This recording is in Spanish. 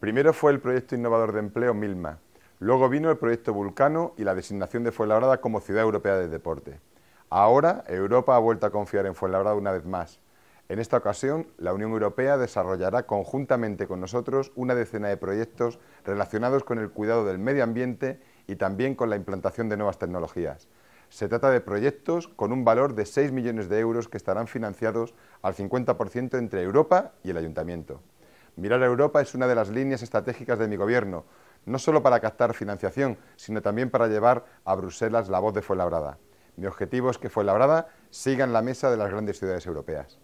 Primero fue el proyecto innovador de empleo Milma, luego vino el proyecto Vulcano y la designación de Fuenlabrada como Ciudad Europea de Deporte. Ahora Europa ha vuelto a confiar en Fuenlabrada una vez más. En esta ocasión, la Unión Europea desarrollará conjuntamente con nosotros una decena de proyectos relacionados con el cuidado del medio ambiente y también con la implantación de nuevas tecnologías. Se trata de proyectos con un valor de 6 millones de euros que estarán financiados al 50% entre Europa y el Ayuntamiento. Mirar a Europa es una de las líneas estratégicas de mi gobierno, no solo para captar financiación, sino también para llevar a Bruselas la voz de Fuenlabrada. Mi objetivo es que Fuenlabrada siga en la mesa de las grandes ciudades europeas.